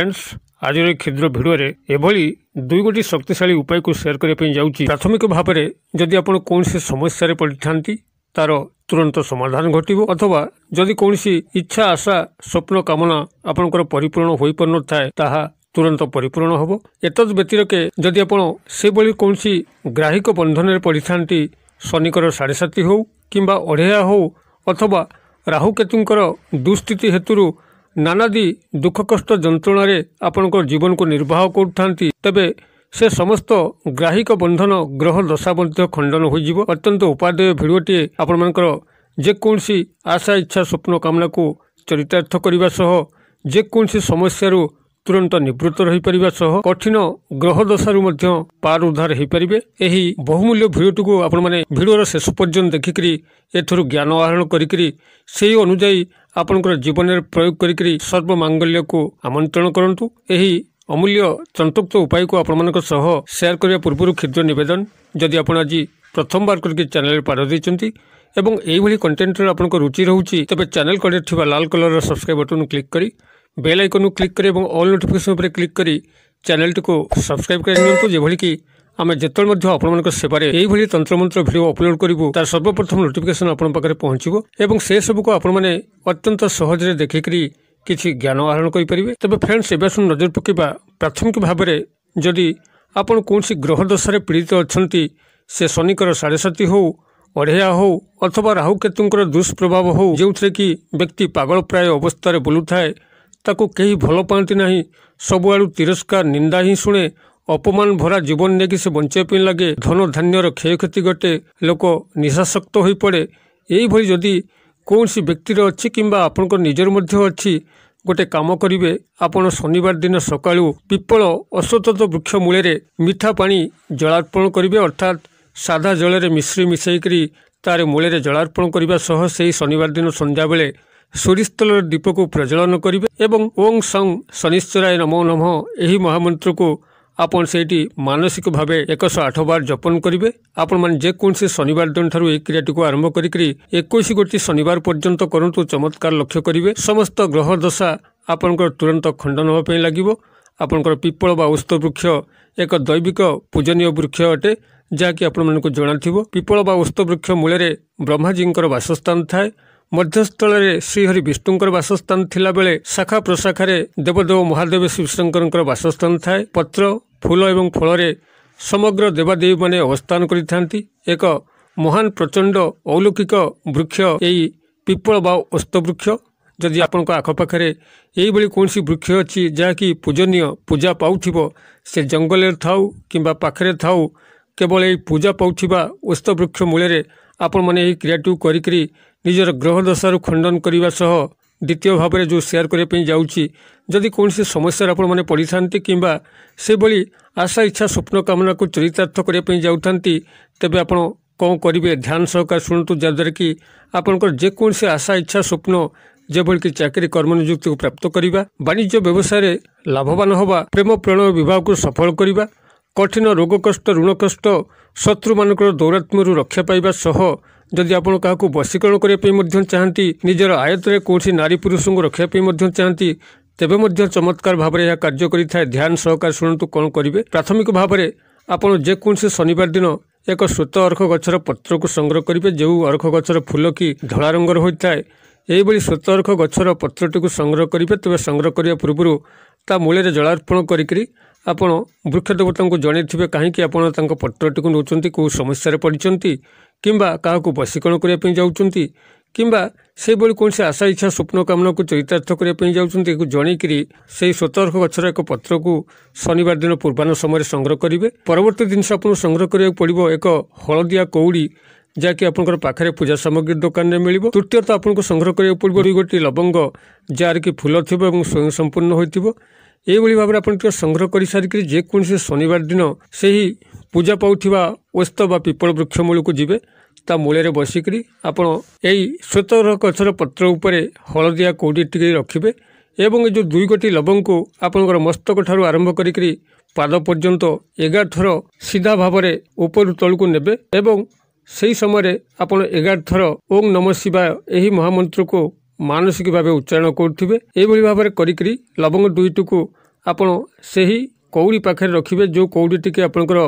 friends ଆଜିର ଏହି କ୍ଷୁଦ୍ର ଭିଡ଼ିଓରେ ଏଭଳି ଦୁଇ ଗୋଟି ଶକ୍ତିଶାଳୀ ଉପାୟକୁ ସେୟାର କରିବା ପାଇଁ ଯାଉଛି ପ୍ରାଥମିକ ଭାବରେ ଯଦି ଆପଣ କୌଣସି ସମସ୍ୟାରେ ପଡ଼ିଥାନ୍ତି ତା'ର ତୁରନ୍ତ ସମାଧାନ ଘଟିବ ଅଥବା ଯଦି କୌଣସି ଇଚ୍ଛା ଆଶା ସ୍ୱପ୍ନ କାମନା ଆପଣଙ୍କର ପରିପୂରଣ ହୋଇପାରୁନଥାଏ ତାହା ତୁରନ୍ତ ପରିପୂରଣ ହେବ ଏତଦ୍ ବ୍ୟତିରକେ ଯଦି ଆପଣ ସେଭଳି କୌଣସି ଗ୍ରାହିକ ବନ୍ଧନରେ ପଡ଼ିଥାନ୍ତି ଶନିଙ୍କର ସାଢ଼େ ସାତି ହେଉ କିମ୍ବା ଅଢ଼େଆ ହେଉ ଅଥବା ରାହୁକେତୁଙ୍କର ଦୁଃସ୍ଥିତି ହେତୁରୁ ନାନାଦି ଦୁଃଖ କଷ୍ଟ ଯନ୍ତ୍ରଣାରେ ଆପଣଙ୍କ ଜୀବନକୁ ନିର୍ବାହ କରୁଥାନ୍ତି ତେବେ ସେ ସମସ୍ତ ଗ୍ରାହିକ ବନ୍ଧନ ଗ୍ରହ ଦଶା ମଧ୍ୟ ଖଣ୍ଡନ ହୋଇଯିବ ଅତ୍ୟନ୍ତ ଉପାଦେୟ ଭିଡ଼ିଓଟିଏ ଆପଣମାନଙ୍କର ଯେକୌଣସି ଆଶା ଇଚ୍ଛା ସ୍ୱପ୍ନ କାମନାକୁ ଚରିତାର୍ଥ କରିବା ସହ ଯେକୌଣସି ସମସ୍ୟାରୁ ତୁରନ୍ତ ନିବୃତ୍ତ ରହିପାରିବା ସହ କଠିନ ଗ୍ରହ ଦଶାରୁ ମଧ୍ୟ ପାର ଉଦ୍ଧାର ହୋଇପାରିବେ ଏହି ବହୁମୂଲ୍ୟ ଭିଡ଼ିଓଟିକୁ ଆପଣମାନେ ଭିଡ଼ିଓର ଶେଷ ପର୍ଯ୍ୟନ୍ତ ଦେଖିକରି ଏଥିରୁ ଜ୍ଞାନ ଆହରଣ କରିକିରି ସେହି ଅନୁଯାୟୀ ଆପଣଙ୍କର ଜୀବନରେ ପ୍ରୟୋଗ କରିକିରି ସର୍ବମାଙ୍ଗଲ୍ୟକୁ ଆମନ୍ତ୍ରଣ କରନ୍ତୁ ଏହି ଅମୂଲ୍ୟ ଚନ୍ତୁକ୍ତ ଉପାୟକୁ ଆପଣମାନଙ୍କ ସହ ସେୟାର କରିବା ପୂର୍ବରୁ କ୍ଷୁଦ୍ର ନିବେଦନ ଯଦି ଆପଣ ଆଜି ପ୍ରଥମବାର କରିକି ଚ୍ୟାନେଲରେ ପାର ଦେଇଛନ୍ତି ଏବଂ ଏହିଭଳି କଣ୍ଟେଣ୍ଟରେ ଆପଣଙ୍କ ରୁଚି ରହୁଛି ତେବେ ଚ୍ୟାନେଲ କଡ଼ରେ ଥିବା ଲାଲ୍ କଲରର ସବସ୍କ୍ରାଇବ୍ ବଟନ୍ କ୍ଲିକ୍ କରି बेल आइकन क्लिक करें कर अल् नोटिफिकेसन क्लिक कर चेल को सब्सक्राइब करनी आम जो आपवे यही तंत्रमंत्र भिडियो अपलोड करू तार सर्वप्रथम नोटिकेसन आपे पहुंचो और से सबको आपने अत्यंत सहजे देखकर किसी ज्ञान आहरण करेंगे तेज फ्रेंड्स एवं सब नजर पकवा प्राथमिक भाव में जदि आप ग्रह दशार पीड़ित अच्छा से शनि शनिकर साढ़ेसती हो अढ़िया हो अथवा राहु केतुं दुष्प्रभाव हो जो थे कि व्यक्ति पगल प्राय अवस्था बुलू थाए ତାକୁ କେହି ଭଲ ପାଆନ୍ତି ନାହିଁ ସବୁଆଡ଼ୁ ତିରସ୍କାର ନିନ୍ଦା ହିଁ ଶୁଣେ ଅପମାନ ଭରା ଜୀବନ ନେଇକି ସେ ବଞ୍ଚିବା ପାଇଁ ଲାଗେ ଧନ ଧାନ୍ୟର କ୍ଷୟକ୍ଷତି ଘଟେ ଲୋକ ନିଶାସକ୍ତ ହୋଇପଡ଼େ ଏହିଭଳି ଯଦି କୌଣସି ବ୍ୟକ୍ତିର ଅଛି କିମ୍ବା ଆପଣଙ୍କ ନିଜର ମଧ୍ୟ ଅଛି ଗୋଟେ କାମ କରିବେ ଆପଣ ଶନିବାର ଦିନ ସକାଳୁ ପିପଳ ଅସତତ ବୃକ୍ଷ ମୂଳରେ ମିଠା ପାଣି ଜଳାର୍ପଣ କରିବେ ଅର୍ଥାତ୍ ସାଧା ଜଳରେ ମିଶ୍ରି ମିଶାଇକରି ତାର ମୂଳରେ ଜଳାର୍ପଣ କରିବା ସହ ସେହି ଶନିବାର ଦିନ ସନ୍ଧ୍ୟାବେଳେ ସୂର୍ଯ୍ୟସ୍ଥଳର ଦୀପକୁ ପ୍ରଜ୍ୱଳନ କରିବେ ଏବଂ ଓଂ ସଂ ଶନିଶ୍ୱରାୟ ନମୋ ନମଃ ଏହି ମହାମନ୍ତ୍ରକୁ ଆପଣ ସେଇଠି ମାନସିକ ଭାବେ ଏକଶହ ଆଠ ବାର ଜପନ କରିବେ ଆପଣମାନେ ଯେକୌଣସି ଶନିବାର ଦିନଠାରୁ ଏହି କ୍ରିୟାଟିକୁ ଆରମ୍ଭ କରିକି ଏକୋଇଶ ଗୋଟି ଶନିବାର ପର୍ଯ୍ୟନ୍ତ କରନ୍ତୁ ଚମତ୍କାର ଲକ୍ଷ୍ୟ କରିବେ ସମସ୍ତ ଗ୍ରହ ଦଶା ଆପଣଙ୍କର ତୁରନ୍ତ ଖଣ୍ଡନ ହେବା ପାଇଁ ଲାଗିବ ଆପଣଙ୍କର ପିପଳ ବା ଔଷଧ ବୃକ୍ଷ ଏକ ଦୈବିକ ପୂଜନୀୟ ବୃକ୍ଷ ଅଟେ ଯାହାକି ଆପଣମାନଙ୍କୁ ଜଣାଥିବ ପିପଳ ବା ଔଷଧ ବୃକ୍ଷ ମୂଳରେ ବ୍ରହ୍ମାଜୀଙ୍କର ବାସସ୍ଥାନ ଥାଏ ମଧ୍ୟସ୍ଥଳରେ ଶ୍ରୀହରି ବିଷ୍ଣୁଙ୍କର ବାସସ୍ଥାନ ଥିଲାବେଳେ ଶାଖା ପ୍ରଶାଖାରେ ଦେବଦେବ ମହାଦେବ ଶିବଶଙ୍କରଙ୍କର ବାସସ୍ଥାନ ଥାଏ ପତ୍ର ଫୁଲ ଏବଂ ଫଳରେ ସମଗ୍ର ଦେବାଦେବୀମାନେ ଅବସ୍ଥାନ କରିଥାନ୍ତି ଏକ ମହାନ ପ୍ରଚଣ୍ଡ ଅଲୌକିକ ବୃକ୍ଷ ଏହି ପିପଳ ବା ବୃକ୍ଷ ଯଦି ଆପଣଙ୍କ ଆଖପାଖରେ ଏହିଭଳି କୌଣସି ବୃକ୍ଷ ଅଛି ଯାହାକି ପୂଜନୀୟ ପୂଜା ପାଉଥିବ ସେ ଜଙ୍ଗଲରେ ଥାଉ କିମ୍ବା ପାଖରେ ଥାଉ କେବଳ ଏହି ପୂଜା ପାଉଥିବା ବୃକ୍ଷ ମୂଳରେ ଆପଣମାନେ ଏହି କ୍ରିୟାଟିକୁ କରିକିରି ନିଜର ଗ୍ରହ ଦଶାରୁ ଖଣ୍ଡନ କରିବା ସହ ଦ୍ୱିତୀୟ ଭାବରେ ଯେଉଁ ସେୟାର କରିବା ପାଇଁ ଯାଉଛି ଯଦି କୌଣସି ସମସ୍ୟାରେ ଆପଣମାନେ ପଡ଼ିଥାନ୍ତି କିମ୍ବା ସେଭଳି ଆଶା ଇଚ୍ଛା ସ୍ୱପ୍ନ କାମନାକୁ ଚରିତାର୍ଥ କରିବା ପାଇଁ ଯାଉଥାନ୍ତି ତେବେ ଆପଣ କ'ଣ କରିବେ ଧ୍ୟାନ ସହକାରେ ଶୁଣନ୍ତୁ ଯାହାଦ୍ୱାରା କି ଆପଣଙ୍କର ଯେକୌଣସି ଆଶା ଇଚ୍ଛା ସ୍ୱପ୍ନ ଯେଭଳିକି ଚାକିରି କର୍ମନିଯୁକ୍ତିକୁ ପ୍ରାପ୍ତ କରିବା ବାଣିଜ୍ୟ ବ୍ୟବସାୟରେ ଲାଭବାନ ହେବା ପ୍ରେମ ପ୍ରେରଣ ବିବାହକୁ ସଫଳ କରିବା କଠିନ ରୋଗ କଷ୍ଟ ଋଣ କଷ୍ଟ ଶତ୍ରୁମାନଙ୍କର ଦୌରାତ୍ମ୍ୟରୁ ରକ୍ଷା ପାଇବା ସହ ଯଦି ଆପଣ କାହାକୁ ବଶୀକରଣ କରିବା ପାଇଁ ମଧ୍ୟ ଚାହାନ୍ତି ନିଜର ଆୟତ୍ତରେ କୌଣସି ନାରୀ ପୁରୁଷଙ୍କୁ ରଖିବା ପାଇଁ ମଧ୍ୟ ଚାହାନ୍ତି ତେବେ ମଧ୍ୟ ଚମତ୍କାର ଭାବରେ ଏହା କାର୍ଯ୍ୟ କରିଥାଏ ଧ୍ୟାନ ସହକାରେ ଶୁଣନ୍ତୁ କ'ଣ କରିବେ ପ୍ରାଥମିକ ଭାବରେ ଆପଣ ଯେକୌଣସି ଶନିବାର ଦିନ ଏକ ସ୍ୱତ ଅର୍ଖ ଗଛର ପତ୍ରକୁ ସଂଗ୍ରହ କରିବେ ଯେଉଁ ଅର୍ଖ ଗଛର ଫୁଲ କି ଧଳା ରଙ୍ଗର ହୋଇଥାଏ ଏହିଭଳି ସ୍ୱତ ଅର୍ଖ ଗଛର ପତ୍ରଟିକୁ ସଂଗ୍ରହ କରିବେ ତେବେ ସଂଗ୍ରହ କରିବା ପୂର୍ବରୁ ତା ମୂଳରେ ଜଳାର୍ପଣ କରିକିରି ଆପଣ ବୃକ୍ଷ ଦେବତାଙ୍କୁ ଜଣାଇଥିବେ କାହିଁକି ଆପଣ ତାଙ୍କ ପତ୍ରଟିକୁ ନେଉଛନ୍ତି କେଉଁ ସମସ୍ୟାରେ ପଡ଼ିଛନ୍ତି କିମ୍ବା କାହାକୁ ବଶୀକରଣ କରିବା ପାଇଁ ଯାଉଛନ୍ତି କିମ୍ବା ସେହିଭଳି କୌଣସି ଆଶା ଇଚ୍ଛା ସ୍ୱପ୍ନ କାମନାକୁ ଚରିତାର୍ଥ କରିବା ପାଇଁ ଯାଉଛନ୍ତି ଏହାକୁ ଜଣେଇକରି ସେହି ସତର୍କ ଗଛର ଏକ ପତ୍ରକୁ ଶନିବାର ଦିନ ପୂର୍ବାହ୍ନ ସମୟରେ ସଂଗ୍ରହ କରିବେ ପରବର୍ତ୍ତୀ ଜିନିଷ ଆପଣଙ୍କୁ ସଂଗ୍ରହ କରିବାକୁ ପଡ଼ିବ ଏକ ହଳଦିଆ କଉଡ଼ି ଯାହାକି ଆପଣଙ୍କର ପାଖରେ ପୂଜା ସାମଗ୍ରୀ ଦୋକାନରେ ମିଳିବ ତୃତୀୟତଃ ଆପଣଙ୍କୁ ସଂଗ୍ରହ କରିବାକୁ ପଡ଼ିବ ଦୁଇ ଗୋଟି ଲବଙ୍ଗ ଯାହାର କି ଫୁଲ ଥିବ ଏବଂ ସ୍ୱୟଂ ସମ୍ପୂର୍ଣ୍ଣ ହୋଇଥିବ ଏହିଭଳି ଭାବରେ ଆପଣ ଟିକେ ସଂଗ୍ରହ କରିସାରିକରି ଯେକୌଣସି ଶନିବାର ଦିନ ସେହି ପୂଜା ପାଉଥିବା ଓସ୍ତ ବା ପିପଳ ବୃକ୍ଷ ମୂଳକୁ ଯିବେ ତା ମୂଳରେ ବସିକରି ଆପଣ ଏଇ ଶ୍ୱେତର ଗଛର ପତ୍ର ଉପରେ ହଳଦିଆ କୋଡ଼ି ଟିକେ ରଖିବେ ଏବଂ ଏ ଯେଉଁ ଦୁଇ କୋଟି ଲବଙ୍ଗକୁ ଆପଣଙ୍କର ମସ୍ତକଠାରୁ ଆରମ୍ଭ କରିକିରି ପାଦ ପର୍ଯ୍ୟନ୍ତ ଏଗାର ଥର ସିଧା ଭାବରେ ଉପରୁ ତଳକୁ ନେବେ ଏବଂ ସେହି ସମୟରେ ଆପଣ ଏଗାର ଥର ଓଂ ନମ ଶିବା ଏହି ମହାମନ୍ତ୍ରକୁ ମାନସିକ ଭାବେ ଉଚ୍ଚାରଣ କରୁଥିବେ ଏହିଭଳି ଭାବରେ କରିକିରି ଲବଙ୍ଗ ଦୁଇଟିକୁ ଆପଣ ସେହି କଉଡ଼ି ପାଖରେ ରଖିବେ ଯେଉଁ କଉଡ଼ି ଟିକେ ଆପଣଙ୍କର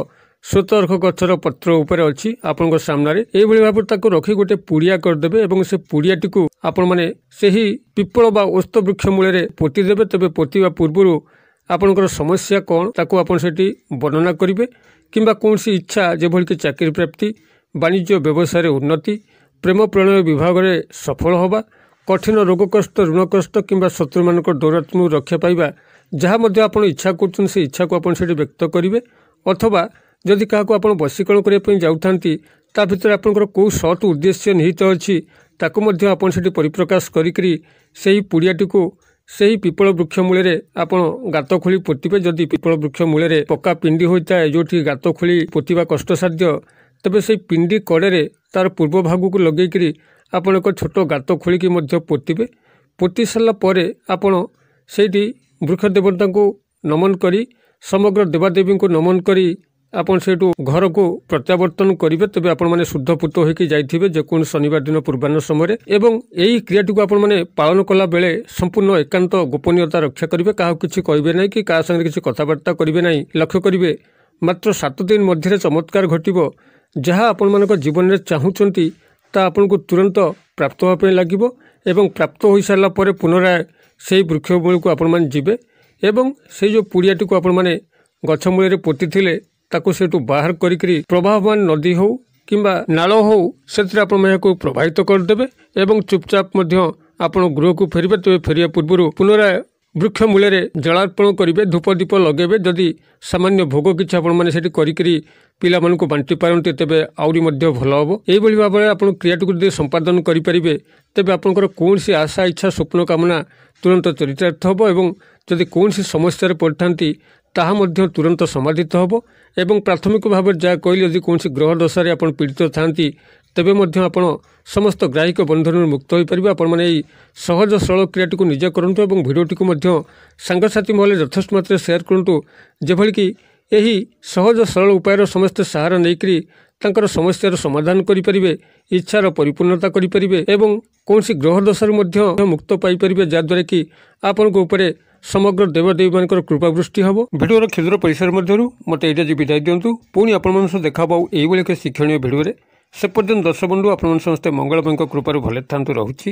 ସ୍ୱତର୍କ ଗଛର ପତ୍ର ଉପରେ ଅଛି ଆପଣଙ୍କ ସାମ୍ନାରେ ଏହିଭଳି ଭାବରେ ତାକୁ ରଖି ଗୋଟେ ପୁଡ଼ିଆ କରିଦେବେ ଏବଂ ସେ ପୁଡ଼ିଆଟିକୁ ଆପଣମାନେ ସେହି ପିପଳ ବା ଓସ୍ତ ବୃକ୍ଷ ମୂଳରେ ପୋତିଦେବେ ତେବେ ପୋତିବା ପୂର୍ବରୁ ଆପଣଙ୍କର ସମସ୍ୟା କ'ଣ ତାକୁ ଆପଣ ସେଠି ବର୍ଣ୍ଣନା କରିବେ କିମ୍ବା କୌଣସି ଇଚ୍ଛା ଯେଭଳିକି ଚାକିରି ପ୍ରାପ୍ତି ବାଣିଜ୍ୟ ବ୍ୟବସାୟରେ ଉନ୍ନତି ପ୍ରେମ ପ୍ରଣୟ ବିଭାଗରେ ସଫଳ ହେବା କଠିନ ରୋଗକଷ୍ଟ କଷ୍ଟ କିମ୍ବା ଶତ୍ରୁମାନଙ୍କ ଦୌରାତ୍ମ୍ୟରୁ ରକ୍ଷା ପାଇବା ଯାହା ମଧ୍ୟ ଆପଣ ଇଚ୍ଛା କରୁଛନ୍ତି ସେ ଇଚ୍ଛାକୁ ଆପଣ ସେଠି ବ୍ୟକ୍ତ କରିବେ ଅଥବା ଯଦି କାହାକୁ ଆପଣ ବଶୀକରଣ କରିବା ପାଇଁ ଯାଉଥାନ୍ତି ତା ଭିତରେ ଆପଣଙ୍କର କେଉଁ ସତ୍ ଉଦ୍ଦେଶ୍ୟ ନିହିତ ଅଛି ତାକୁ ମଧ୍ୟ ଆପଣ ସେଠି ପରିପ୍ରକାଶ କରିକିରି ସେହି ପୁଡ଼ିଆଟିକୁ ସେହି ପିପଳ ବୃକ୍ଷ ମୂଳରେ ଆପଣ ଗାତ ଖୋଳି ପୋତିବେ ଯଦି ପିପଳ ବୃକ୍ଷ ମୂଳରେ ପକ୍କା ପିଣ୍ଡି ହୋଇଥାଏ ଯେଉଁଠି ଗାତ ଖୋଳି ପୋତିବା କଷ୍ଟସାଧ୍ୟ ତେବେ ସେହି ପିଣ୍ଡି କଡ଼ରେ ତା'ର ପୂର୍ବ ଭାଗକୁ ଲଗେଇକିରି ଆପଣ ଏକ ଛୋଟ ଗାତ ଖୋଳିକି ମଧ୍ୟ ପୋତିବେ ପୋତି ସାରିଲା ପରେ ଆପଣ ସେଇଠି ବୃକ୍ଷ ଦେବତାଙ୍କୁ ନମନ କରି ସମଗ୍ର ଦେବାଦେବୀଙ୍କୁ ନମନ କରି ଆପଣ ସେଇଠୁ ଘରକୁ ପ୍ରତ୍ୟାବର୍ତ୍ତନ କରିବେ ତେବେ ଆପଣମାନେ ଶୁଦ୍ଧପୂତ ହୋଇକି ଯାଇଥିବେ ଯେକୌଣସି ଶନିବାର ଦିନ ପୂର୍ବାହ୍ନ ସମୟରେ ଏବଂ ଏହି କ୍ରିୟାଟିକୁ ଆପଣମାନେ ପାଳନ କଲାବେଳେ ସମ୍ପୂର୍ଣ୍ଣ ଏକାନ୍ତ ଗୋପନୀୟତା ରକ୍ଷା କରିବେ କାହାକୁ କିଛି କହିବେ ନାହିଁ କି କାହା ସାଙ୍ଗରେ କିଛି କଥାବାର୍ତ୍ତା କରିବେ ନାହିଁ ଲକ୍ଷ୍ୟ କରିବେ ମାତ୍ର ସାତ ଦିନ ମଧ୍ୟରେ ଚମତ୍କାର ଘଟିବ ଯାହା ଆପଣମାନଙ୍କ ଜୀବନରେ ଚାହୁଁଛନ୍ତି ତାହା ଆପଣଙ୍କୁ ତୁରନ୍ତ ପ୍ରାପ୍ତ ହେବା ପାଇଁ ଲାଗିବ ଏବଂ ପ୍ରାପ୍ତ ହୋଇସାରିଲା ପରେ ପୁନରାୟ ସେହି ବୃକ୍ଷ ମୂଳକୁ ଆପଣମାନେ ଯିବେ ଏବଂ ସେହି ଯେଉଁ ପୁଡ଼ିଆଟିକୁ ଆପଣମାନେ ଗଛ ମୂଳରେ ପୋତିଥିଲେ ତାକୁ ସେଠୁ ବାହାର କରିକିରି ପ୍ରବାହମାନ ନଦୀ ହେଉ କିମ୍ବା ନାଳ ହେଉ ସେଥିରେ ଆପଣ ଏହାକୁ ପ୍ରବାହିତ କରିଦେବେ ଏବଂ ଚୁପଚାପ ମଧ୍ୟ ଆପଣ ଗୃହକୁ ଫେରିବେ ତେବେ ଫେରିବା ପୂର୍ବରୁ ପୁନରାୟ ବୃକ୍ଷ ମୂଳରେ ଜଳାର୍ପଣ କରିବେ ଧୂପ ଦୀପ ଲଗେଇବେ ଯଦି ସାମାନ୍ୟ ଭୋଗ କିଛି ଆପଣମାନେ ସେଠି କରିକିରି ପିଲାମାନଙ୍କୁ ବାଣ୍ଟି ପାରନ୍ତି ତେବେ ଆହୁରି ମଧ୍ୟ ଭଲ ହେବ ଏହିଭଳି ଭାବରେ ଆପଣ କ୍ରିୟାଟିକୁ ଯଦି ସମ୍ପାଦନ କରିପାରିବେ ତେବେ ଆପଣଙ୍କର କୌଣସି ଆଶା ଇଚ୍ଛା ସ୍ୱପ୍ନ କାମନା ତୁରନ୍ତ ଚରିତାର୍ଥ ହେବ ଏବଂ ଯଦି କୌଣସି ସମସ୍ୟାରେ ପଡ଼ିଥାନ୍ତି ତାହା ମଧ୍ୟ ତୁରନ୍ତ ସମାଧିତ ହେବ ଏବଂ ପ୍ରାଥମିକ ଭାବରେ ଯାହା କହିଲେ ଯଦି କୌଣସି ଗ୍ରହ ଦଶାରେ ଆପଣ ପୀଡ଼ିତ ଥାନ୍ତି ତେବେ ମଧ୍ୟ ଆପଣ ସମସ୍ତ ଗ୍ରାହିକ ବନ୍ଧନରୁ ମୁକ୍ତ ହୋଇପାରିବେ ଆପଣମାନେ ଏହି ସହଜ ସରଳ କ୍ରିୟାଟିକୁ ନିଜେ କରନ୍ତୁ ଏବଂ ଭିଡ଼ିଓଟିକୁ ମଧ୍ୟ ସାଙ୍ଗସାଥୀ ମହଲରେ ଯଥେଷ୍ଟ ମାତ୍ରାରେ ସେୟାର କରନ୍ତୁ ଯେଭଳିକି ଏହି ସହଜ ସରଳ ଉପାୟର ସମସ୍ତେ ସାହାରା ନେଇକରି ତାଙ୍କର ସମସ୍ୟାର ସମାଧାନ କରିପାରିବେ ଇଚ୍ଛାର ପରିପୂର୍ଣ୍ଣତା କରିପାରିବେ ଏବଂ କୌଣସି ଗ୍ରହ ଦଶାରୁ ମଧ୍ୟ ମୁକ୍ତ ପାଇପାରିବେ ଯାହାଦ୍ୱାରା କି ଆପଣଙ୍କ ଉପରେ ସମଗ୍ର ଦେବଦେବୀମାନଙ୍କର କୃପା ବୃଷ୍ଟି ହେବ ଭିଡ଼ିଓର କ୍ଷୁଦ୍ର ପରିସର ମଧ୍ୟରୁ ମୋତେ ଏଇଟା ଯେ ବିଦାୟ ଦିଅନ୍ତୁ ପୁଣି ଆପଣମାନଙ୍କ ସହ ଦେଖା ପାଉ ଏହିଭଳି ଏକ ଶିକ୍ଷଣୀୟ ଭିଡ଼ିଓରେ ସେ ପର୍ଯ୍ୟନ୍ତ ଦର୍ଶବନ୍ଧୁ ଆପଣମାନେ ସମସ୍ତେ ମଙ୍ଗଳମୟଙ୍କ କୃପାରୁ ଭଲ ଥାନ୍ତୁ ରହୁଛି